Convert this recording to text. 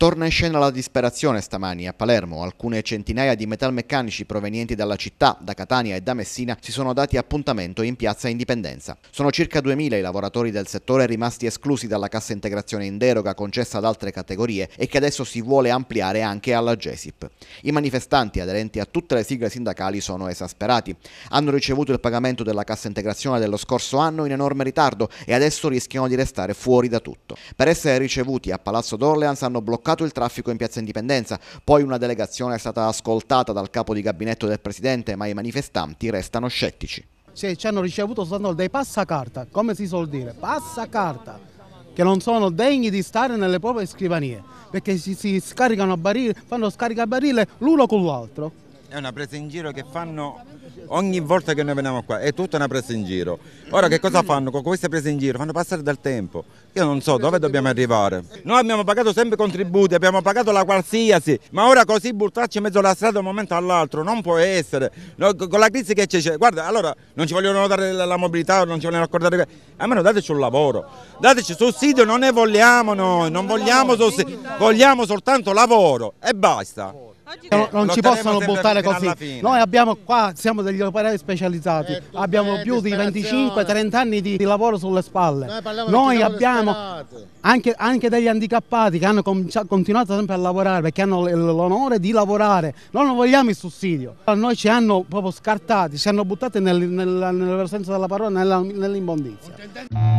Torna in scena la disperazione stamani a Palermo. Alcune centinaia di metalmeccanici provenienti dalla città, da Catania e da Messina si sono dati appuntamento in piazza Indipendenza. Sono circa 2.000 i lavoratori del settore rimasti esclusi dalla cassa integrazione in deroga concessa ad altre categorie e che adesso si vuole ampliare anche alla GESIP. I manifestanti aderenti a tutte le sigle sindacali sono esasperati. Hanno ricevuto il pagamento della cassa integrazione dello scorso anno in enorme ritardo e adesso rischiano di restare fuori da tutto. Per essere ricevuti a Palazzo d'Orleans hanno bloccato bloccato il traffico in piazza Indipendenza, poi una delegazione è stata ascoltata dal capo di gabinetto del Presidente, ma i manifestanti restano scettici. Cioè, ci hanno ricevuto soltanto dei passacarta, come si suol dire, passacarta, che non sono degni di stare nelle proprie scrivanie, perché si, si scaricano a barile, fanno scarica a barile l'uno con l'altro è una presa in giro che fanno ogni volta che noi veniamo qua, è tutta una presa in giro. Ora che cosa fanno con queste prese in giro? Fanno passare del tempo. Io non so dove dobbiamo arrivare. Noi abbiamo pagato sempre contributi, abbiamo pagato la qualsiasi, ma ora così buttarci in mezzo alla strada da un momento all'altro non può essere. No, con la crisi che c'è, guarda, allora non ci vogliono dare la, la mobilità, non ci vogliono accordare. Almeno dateci un lavoro, dateci sussidio, non ne vogliamo noi, non vogliamo sussidio, vogliamo soltanto lavoro e basta. Non, non ci possono buttare così. Noi abbiamo qua, siamo degli operai specializzati, eh, abbiamo eh, più di 25-30 anni di, di, lavoro sulle spalle. Noi, Noi abbiamo anche, anche, degli handicappati che hanno continuato sempre a lavorare perché hanno l'onore di lavorare. Noi non vogliamo il sussidio. Noi ci hanno proprio scartati, ci hanno buttati nel, nel, nel, nel senso della parola nell'imbondizia. Nell